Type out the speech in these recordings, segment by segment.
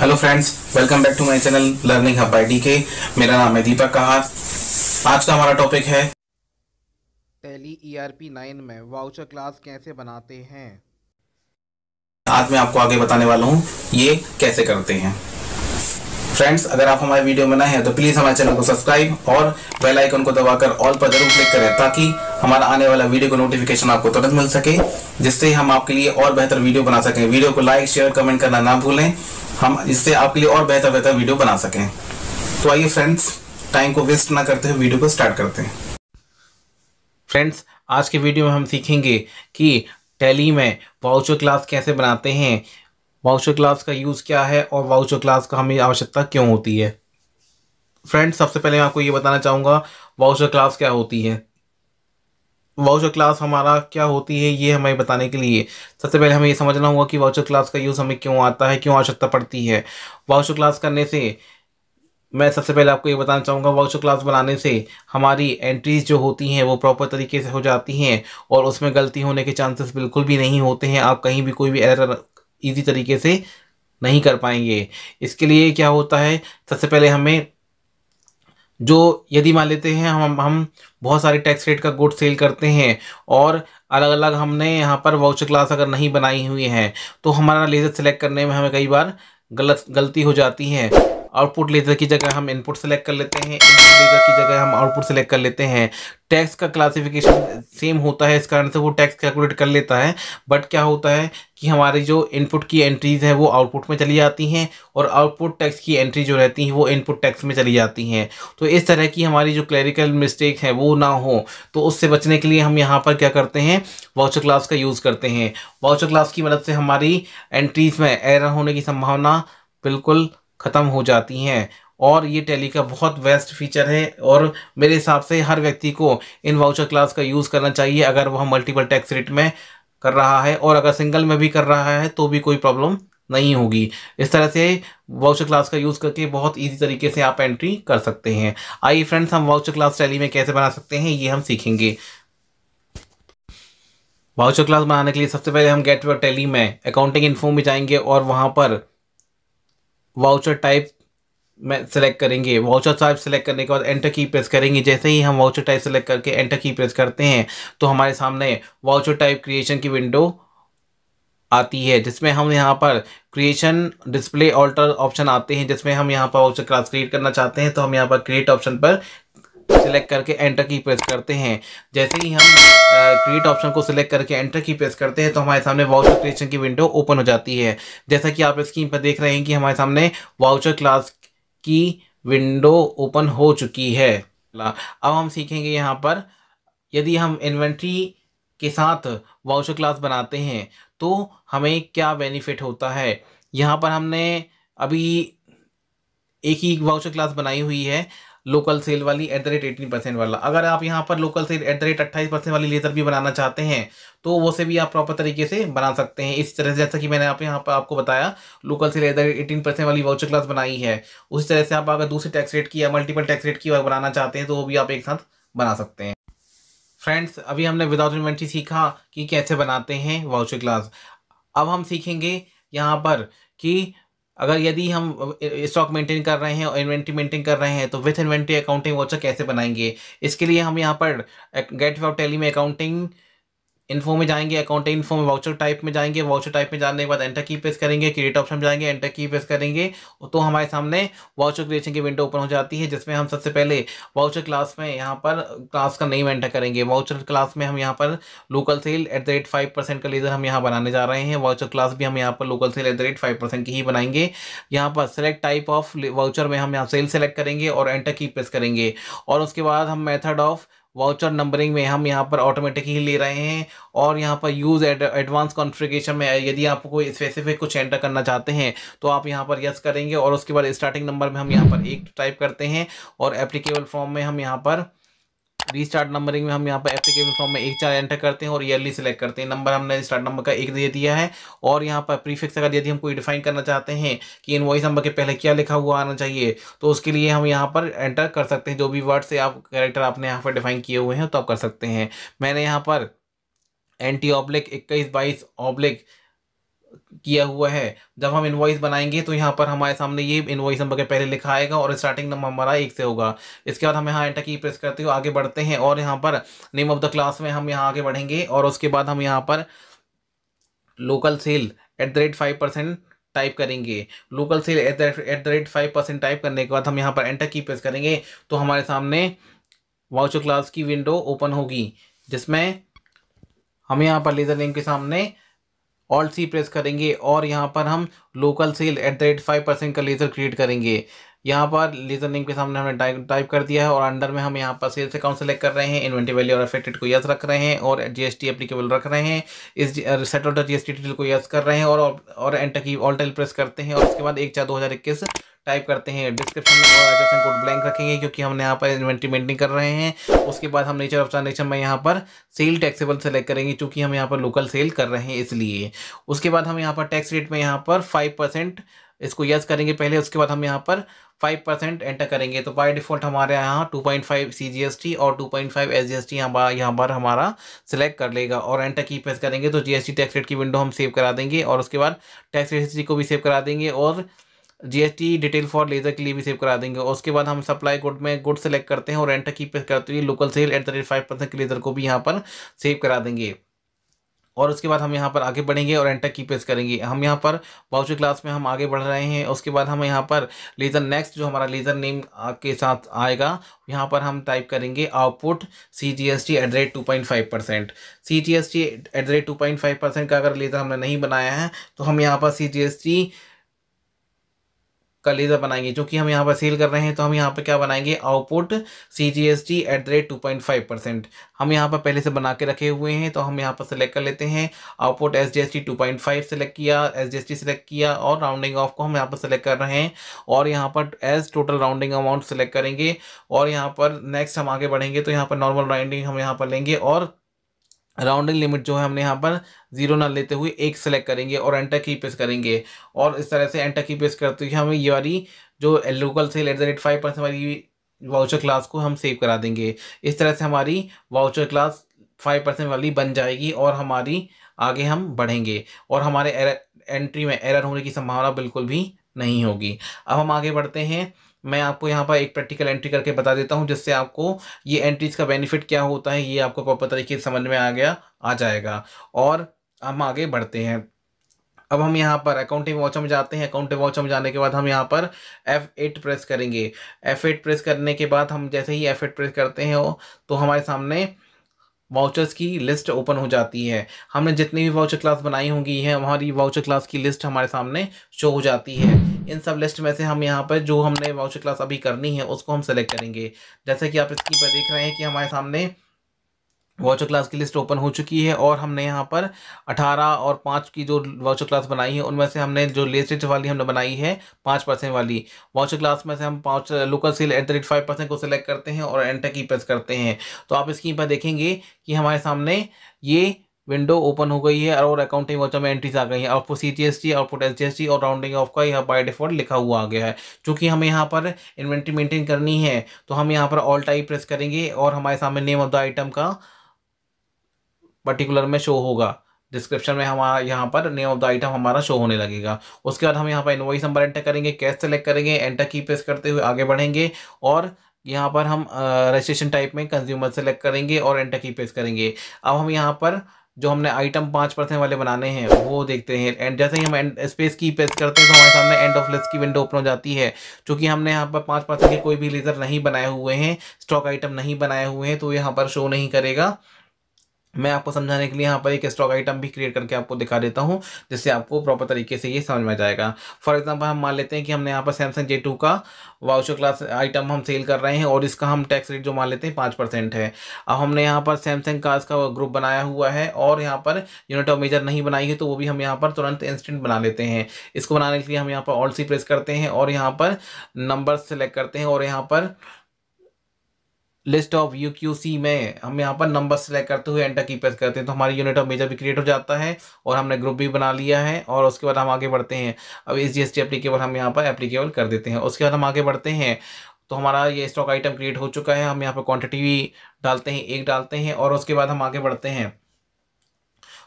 hello friends welcome back to my channel learning hub by DK मेरा नाम है दीपक कहार आज का हमारा टॉपिक है टेली ईआरपी 9 में वाउचर क्लास कैसे बनाते हैं आज मैं आपको आगे बताने वाला हूं ये कैसे करते हैं फ्रेंड्स अगर आप हमारे वीडियो में नए हैं तो प्लीज़ हमारे चैनल को सब्सक्राइब और बेल आइकन को दबाकर ऑल पर जरूर क्लिक करें ताकि हमारा आने वाला वीडियो का नोटिफिकेशन आपको तुरंत मिल सके जिससे हम आपके लिए और बेहतर वीडियो बना सकें वीडियो को लाइक शेयर कमेंट करना ना भूलें हम इससे आपके लिए और बेहतर बेहतर वीडियो बना सकें तो आइए फ्रेंड्स टाइम को वेस्ट ना करते हुए वीडियो को स्टार्ट करते हैं फ्रेंड्स आज के वीडियो में हम सीखेंगे कि टैली में वाउचर क्लास कैसे बनाते हैं वाउचर क्लास का यूज़ क्या है और वाउचर क्लास का हमें आवश्यकता क्यों होती है फ्रेंड्स सबसे पहले मैं आपको ये बताना चाहूँगा वाउचर क्लास क्या होती है वाउचर क्लास हमारा क्या होती है ये हमें बताने के लिए सबसे पहले हमें ये समझना होगा कि वाउचर क्लास का यूज़ हमें क्यों आता है क्यों आवश्यकता पड़ती है वाउचर क्लास करने से मैं सबसे पहले आपको ये बताना चाहूँगा वाउचर क्लास बनाने से हमारी एंट्रीज जो होती हैं वो प्रॉपर तरीके से हो जाती हैं और उसमें गलती होने के चांसेस बिल्कुल भी नहीं होते हैं आप कहीं भी कोई भी एरर ईजी तरीके से नहीं कर पाएंगे इसके लिए क्या होता है सबसे पहले हमें जो यदि मान लेते हैं हम हम बहुत सारे टैक्स रेट का गुड सेल करते हैं और अलग अलग हमने यहाँ पर वाउचर क्लास अगर नहीं बनाई हुई है तो हमारा लेज़र सेलेक्ट करने में हमें कई बार गलत गलती हो जाती है आउटपुट लेजर की जगह हम इनपुट सेलेक्ट कर लेते हैं इनपुट लेजर की जगह हम आउटपुट सेलेक्ट कर लेते हैं टैक्स का क्लासिफिकेशन सेम होता है इस कारण से वो टैक्स कैलकुलेट कर लेता है बट क्या होता है कि हमारी जो इनपुट की एंट्रीज है वो आउटपुट में चली जाती हैं और आउटपुट टैक्स की एंट्री जो रहती हैं वो इनपुट टैक्स में चली जाती हैं तो इस तरह की हमारी जो क्लैरिकल मिस्टेक है वो ना हो तो उससे बचने के लिए हम यहाँ पर क्या करते हैं वाउचर क्लास का यूज़ करते हैं वाउचर क्लास की मदद से हमारी एंट्रीज में एरर होने की संभावना बिल्कुल ख़त्म हो जाती हैं और ये टैली का बहुत बेस्ट फीचर है और मेरे हिसाब से हर व्यक्ति को इन वाउचर क्लास का यूज़ करना चाहिए अगर वह मल्टीपल टैक्स रेट में कर रहा है और अगर सिंगल में भी कर रहा है तो भी कोई प्रॉब्लम नहीं होगी इस तरह से वाउचर क्लास का यूज़ करके बहुत इजी तरीके से आप एंट्री कर सकते हैं आइए फ्रेंड्स हम वाउचर क्लास टैली में कैसे बना सकते हैं ये हम सीखेंगे वाउचर क्लास बनाने के लिए सबसे पहले हम गेट टैली में अकाउंटिंग इन्फो में जाएंगे और वहाँ पर वाउचर टाइप में सेलेक्ट करेंगे वाउचर टाइप सेलेक्ट करने के बाद एंटर की प्रेस करेंगे जैसे ही हम वाउचर टाइप सेलेक्ट करके एंटर की प्रेस करते हैं तो हमारे सामने वाउचर टाइप क्रिएशन की विंडो आती है जिसमें हम यहाँ पर क्रिएशन डिस्प्ले ऑल्टर ऑप्शन आते हैं जिसमें हम यहाँ पर वाउचर क्लास क्रिएट करना चाहते हैं तो हम यहाँ पर क्रिएट ऑप्शन पर सिलेक्ट करके एंटर की प्रेस करते हैं जैसे ही हम क्रिएट ऑप्शन को सिलेक्ट करके एंटर की प्रेस करते हैं तो हमारे सामने वाउचर क्रिएशन की विंडो ओपन हो जाती है जैसा कि आप स्क्रीन पर देख रहे हैं कि हमारे सामने वाउचर क्लास की विंडो ओपन हो चुकी है अब हम सीखेंगे यहाँ पर यदि हम इन्वेंट्री के साथ वाउचर क्लास बनाते हैं तो हमें क्या बेनिफिट होता है यहाँ पर हमने अभी एक ही वाउचर क्लास बनाई हुई है लोकल सेल वाली at the rate eighteen percent वाला अगर आप यहाँ पर local sale at the rate अट्ठाईस परसेंट वाली लेजर भी बनाना चाहते हैं तो वो से भी आप प्रॉपर तरीके से बना सकते हैं इस तरह से जैसा कि मैंने आप यहाँ पर आपको बताया local sale at the rate eighteen percent वाली वाउचर क्लास बनाई है उसी तरह से आप अगर दूसरे टैक्स रेट की या मल्टीपल टैक्स रेट की बनाना चाहते हैं तो वो भी आप एक साथ बना सकते हैं फ्रेंड्स अभी हमने विदाउट इन्वेंट्री सीखा कि कैसे बनाते हैं वाउचर क्लास अब हम सीखेंगे यहाँ पर कि अगर यदि हम स्टॉक मेंटेन कर रहे हैं और इन्वेंट्री मेंटेन कर रहे हैं तो विथ इन्वेंट्री अकाउंटिंग वॉचर कैसे बनाएंगे इसके लिए हम यहाँ पर गेट ऑफ टेली में अकाउंटिंग इन्फो में जाएंगे अकाउंट इन्फो में वाउचर टाइप में जाएंगे वाउचर टाइप में जाने के बाद एंटर की प्रेस करेंगे क्रिएट ऑप्शन में जाएंगे एंटर की प्रेस करेंगे तो हमारे सामने वाउचर क्रिएशन की विंडो ओपन हो जाती है जिसमें हम सबसे पहले वाउचर क्लास में यहाँ पर क्लास का नेम एंटर करेंगे वाउचर क्लास में हम यहाँ पर local sale at the rate five percent का लेजर हम यहाँ बनाने जा रहे हैं वाउचर क्लास भी हम यहाँ पर local sale at the rate five percent की ही बनाएंगे यहाँ पर सेलेक्ट टाइप ऑफ वाउचर में हम यहाँ सेल सेलेक्ट करेंगे और एंटर की प्रेस करेंगे और उसके बाद हम मेथड ऑफ वाउचर नंबरिंग में हम यहाँ पर ऑटोमेटिक ही ले रहे हैं और यहाँ पर यूज़ एडवांस कॉन्फ़िगरेशन में यदि आप कोई स्पेसिफिक कुछ एंटर करना चाहते हैं तो आप यहाँ पर यस करेंगे और उसके बाद स्टार्टिंग नंबर में हम यहाँ पर एक टाइप करते हैं और एप्लीकेबल फॉर्म में हम यहाँ पर स्टार्ट नंबरिंग में हम यहाँ पर एप्लीकेशन फॉर्म में एक चार एंटर करते हैं और ईयरली सिलेक्ट करते हैं नंबर हमने स्टार्ट नंबर का एक दे दिया है और यहाँ पर प्रीफिक्स अगर यदि हम कोई डिफाइन करना चाहते हैं कि वॉइस नंबर के पहले क्या लिखा हुआ आना चाहिए तो उसके लिए हम यहाँ पर एंटर कर सकते हैं जो भी वर्ड से आप कैरेक्टर आपने यहाँ पर डिफाइन किए हुए हैं तो आप कर सकते हैं मैंने यहाँ पर एंटी ऑब्लिक इक्कीस बाईस ऑब्लिक किया हुआ है जब हम इन्वाइस बनाएंगे तो यहाँ पर हमारे सामने ये इन्वाइस नंबर के पहले लिखा आएगा और स्टार्टिंग नंबर हमारा एक से होगा इसके बाद हम यहाँ एंटर की प्रेस करते हुए आगे बढ़ते हैं और यहाँ पर नेम ऑफ द क्लास में हम यहाँ आगे बढ़ेंगे और उसके बाद हम यहाँ पर local sale at the rate five percent type करेंगे local sale at the rate five percent type करने के बाद हम यहाँ पर एंटर की प्रेस करेंगे तो हमारे सामने वाउचर क्लास की विंडो ओपन होगी जिसमें हम यहाँ पर लेज़र नेम के सामने ऑल्ट सी प्रेस करेंगे और यहाँ पर हम local sale at the rate five percent का लेज़र क्रिएट करेंगे यहाँ पर लेज़र नेम के सामने हमने टाइप टाइप कर दिया है और अंडर में हम यहाँ पर सेल्स अकाउंट सेलेक्ट कर रहे हैं इन्वेंटी वैल्यू और अफेक्टेड को यस रख रहे हैं और जीएसटी एप्लीकेबल रख रहे हैं इस सेट एस टी डिटेल को यस कर रहे हैं और और एंटर की ऑल्टेल प्रेस करते हैं और उसके बाद एक चार दो हज़ार इक्कीस टाइप करते हैं डिस्क्रिप्शन में और कोड ब्लैंक रखेंगे क्योंकि हमने यहाँ पर इन्वेंट्री मेंटेन कर रहे हैं उसके बाद हम नेचर ऑफ ट्रांजेक्शन में यहाँ पर सेल टैक्सेबल सेलेक्ट करेंगे चूँकि हम यहाँ पर लोकल सेल कर रहे हैं इसलिए उसके बाद हम यहाँ पर टैक्स रेट में यहाँ पर फाइव इसको यस करेंगे पहले उसके बाद हम यहाँ पर फाइव परसेंट एंटर करेंगे तो बाय डिफ़ॉल्ट हमारे यहाँ two point five C G S T और two point five S G S T यहाँ यहाँ पर हमारा सिलेक्ट कर लेगा और एंटर की प्रेस करेंगे तो G S T tax rate की विंडो हम सेव करा देंगे और उसके बाद टैक्स रेट को भी सेव करा देंगे और जीएसटी डिटेल फॉर लेज़र के लिए भी सेव करा देंगे और उसके बाद हम सप्लाई गुड में गुड सेलेक्ट करते हैं और एंटर की पे करते हुए local sale at the rate five percent के लेज़र को भी यहाँ पर सेव करा देंगे और उसके बाद हम यहाँ पर आगे बढ़ेंगे और एंटर की पेस करेंगे हम यहाँ पर बाउचर क्लास में हम आगे बढ़ रहे हैं उसके बाद हम यहाँ पर लेज़र नेक्स्ट जो हमारा लेज़र नेम के साथ आएगा यहाँ पर हम टाइप करेंगे output C G S T at the rate two point five percent C G S T at the rate two point five percent का अगर लेज़र हमने नहीं बनाया है तो हम यहाँ पर सी जी एस टी का लेज़र बनाएंगे जो कि हम यहाँ पर सेल कर रहे हैं तो हम यहाँ पर क्या बनाएंगे output C G S T at the rate two point five percent हम यहाँ पर पहले से बना के रखे हुए हैं तो हम यहाँ पर सेलेक्ट कर लेते हैं output S G S T two point five select किया S G S T select किया और राउंडिंग ऑफ को हम यहाँ पर सेलेक्ट कर रहे हैं और यहाँ पर as total rounding amount select करेंगे और यहाँ पर नेक्स्ट हम आगे बढ़ेंगे तो यहाँ पर नॉर्मल राउंडिंग हम यहाँ पर लेंगे और राउंडिंग लिमिट जो है हमने यहाँ पर जीरो ना लेते हुए एक सेलेक्ट करेंगे और एंटर की प्रेस करेंगे और इस तरह से एंटर की प्रेस करते हुए हमें ये वाली जो local sale at the rate five percent वाली वाउचर क्लास को हम सेव करा देंगे इस तरह से हमारी वाउचर क्लास फाइव परसेंट वाली बन जाएगी और हमारी आगे हम बढ़ेंगे और हमारे एरर एंट्री में एरर होने की संभावना बिल्कुल भी नहीं होगी अब हम आगे बढ़ते हैं मैं आपको यहाँ पर एक प्रैक्टिकल एंट्री करके बता देता हूँ जिससे आपको ये एंट्रीज का बेनिफिट क्या होता है ये आपको प्रॉपर तरीके से समझ में आ गया आ जाएगा और हम आगे बढ़ते हैं अब हम यहाँ पर अकाउंटिंग वॉच में जाते हैं अकाउंटिंग वॉच में जाने के बाद हम यहाँ पर एफ़ एट प्रेस करेंगे एफ़ एट प्रेस करने के बाद हम जैसे ही एफ़ एट प्रेस करते हैं तो हमारे सामने वाउचर्स की लिस्ट ओपन हो जाती है हमने जितनी भी वाउचर क्लास बनाई होंगी हैं हमारी वाउचर क्लास की लिस्ट हमारे सामने शो हो जाती है इन सब लिस्ट में से हम यहाँ पर जो हमने वाउचर क्लास अभी करनी है उसको हम सेलेक्ट करेंगे जैसे कि आप इसकी पर देख रहे हैं कि हमारे सामने वाउचर क्लास की लिस्ट ओपन हो चुकी है और हमने यहाँ पर 18 और 5 की जो वाउचर क्लास बनाई है उनमें से हमने जो लेटेस्ट वाली हमने बनाई है पाँच परसेंट वाली वाउचर क्लास में से हम पाँच local sale at the rate five percent को सिलेक्ट करते हैं और एंटर की प्रेस करते हैं तो आप स्क्रीन पर देखेंगे कि हमारे सामने ये विंडो ओपन हो गई है और अकाउंटिंग वाउचर में एंट्रीज आ गई हैं output C T S T output S G S T और राउंडिंग ऑफ का यह बाय डिफॉल्ट लिखा हुआ आ गया है चूँकि हमें यहाँ पर इन्वेंट्री मेंटेन करनी है तो हम यहाँ पर ऑल टाइप प्रेस करेंगे और हमारे सामने नेम ऑफ द आइटम का पर्टिकुलर में शो होगा डिस्क्रिप्शन में हमारा यहाँ पर नेम ऑफ द आइटम हमारा शो होने लगेगा उसके बाद हम यहाँ पर इन्वाइस नंबर एंटर करेंगे कैश सेलेक्ट करेंगे एंटर की प्रेस करते हुए आगे बढ़ेंगे और यहाँ पर हम रजिस्ट्रेशन टाइप में कंज्यूमर सेलेक्ट करेंगे और एंटर की प्रेस करेंगे अब हम यहाँ पर जो हमने आइटम पाँच परसेंट वाले बनाने हैं वो देखते हैं एंड जैसे ही हम एंड स्पेस की प्रेस करते हैं तो हमारे सामने एंड ऑफ लिस्ट की विंडो ओपन हो जाती है क्योंकि हमने यहाँ पर पाँच परसेंट के कोई भी लेज़र नहीं बनाए हुए हैं स्टॉक आइटम नहीं बनाए हुए हैं तो यहाँ पर शो नहीं करेगा मैं आपको समझाने के लिए यहाँ पर एक स्टॉक आइटम भी क्रिएट करके आपको दिखा देता हूँ जिससे आपको प्रॉपर तरीके से ये समझ में आ जाएगा फॉर एग्जांपल हम मान लेते हैं कि हमने यहाँ पर सैमसंग जे टू का वाउचर क्लास आइटम हम सेल कर रहे हैं और इसका हम टैक्स रेट जो मान लेते हैं पाँच परसेंट है अब हमने यहाँ पर सैमसंग का इसका ग्रुप बनाया हुआ है और यहाँ पर यूनिट ऑफ मेजर नहीं बनाई है तो वो भी हम यहाँ पर तुरंत इंस्टेंट बना लेते हैं इसको बनाने के लिए हम यहाँ पर ऑल सी प्रेस करते हैं और यहाँ पर नंबर सेलेक्ट करते हैं और यहाँ पर list of U Q C में हम यहाँ पर नंबर सेलेक्ट करते हुए एंटर की प्रेस करते हैं तो हमारी यूनिट ऑफ मेजर भी क्रिएट हो जाता है और हमने ग्रुप भी बना लिया है और उसके बाद हम आगे बढ़ते हैं अब S G S T applicable हम यहाँ पर एप्लीकेबल कर देते हैं उसके बाद हम आगे बढ़ते हैं तो हमारा ये स्टॉक आइटम क्रिएट हो चुका है हम यहाँ पर क्वान्टिटी भी डालते हैं एक डालते हैं और उसके बाद हम आगे बढ़ते हैं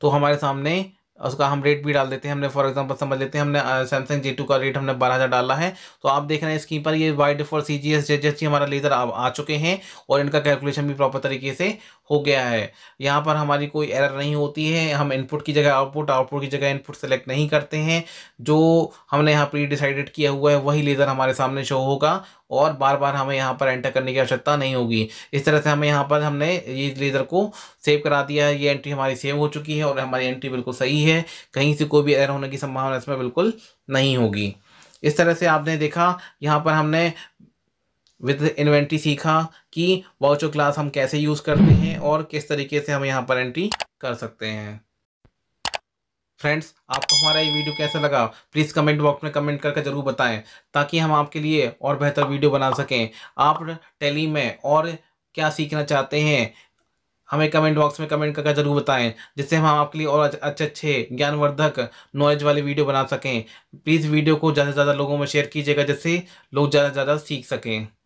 तो हमारे सामने उसका हम रेट भी डाल देते हैं हमने फॉर एग्जांपल समझ लेते हैं हमने सैमसंग जे टू का रेट हमने बारह हज़ार डाला है तो आप देख रहे हैं स्क्रीन पर ये wide for C G S J G हमारा लेज़र आ, आ चुके हैं और इनका कैलकुलेशन भी प्रॉपर तरीके से हो गया है यहाँ पर हमारी कोई एरर नहीं होती है हम इनपुट की जगह आउटपुट आउटपुट की जगह इनपुट सेलेक्ट नहीं करते हैं जो हमने यहाँ प्री डिसाइडेड किया हुआ है वही लेज़र हमारे सामने शो होगा और बार बार हमें यहाँ पर एंटर करने की आवश्यकता नहीं होगी इस तरह से हमें यहाँ पर हमने ये लेज़र को सेव करा दिया है ये एंट्री हमारी सेव हो चुकी है और हमारी एंट्री बिल्कुल सही है कहीं से कोई भी एरर होने की संभावना इसमें बिल्कुल नहीं होगी इस तरह से आपने देखा यहाँ पर हमने विद इन्वेंट्री सीखा कि वाउचर क्लास हम कैसे यूज़ करते हैं और किस तरीके से हम यहाँ पर एंट्री कर सकते हैं फ्रेंड्स आपको हमारा ये वीडियो कैसा लगा प्लीज़ कमेंट बॉक्स में कमेंट करके ज़रूर बताएं ताकि हम आपके लिए और बेहतर वीडियो बना सकें आप टेली में और क्या सीखना चाहते हैं हमें कमेंट बॉक्स में कमेंट करके ज़रूर बताएं जिससे हम आपके लिए और अच्छे अच्छे ज्ञानवर्धक नॉलेज वाले वीडियो बना सकें प्लीज़ वीडियो को ज़्यादा से ज़्यादा लोगों में शेयर कीजिएगा जिससे लोग ज़्यादा से ज़्यादा सीख सकें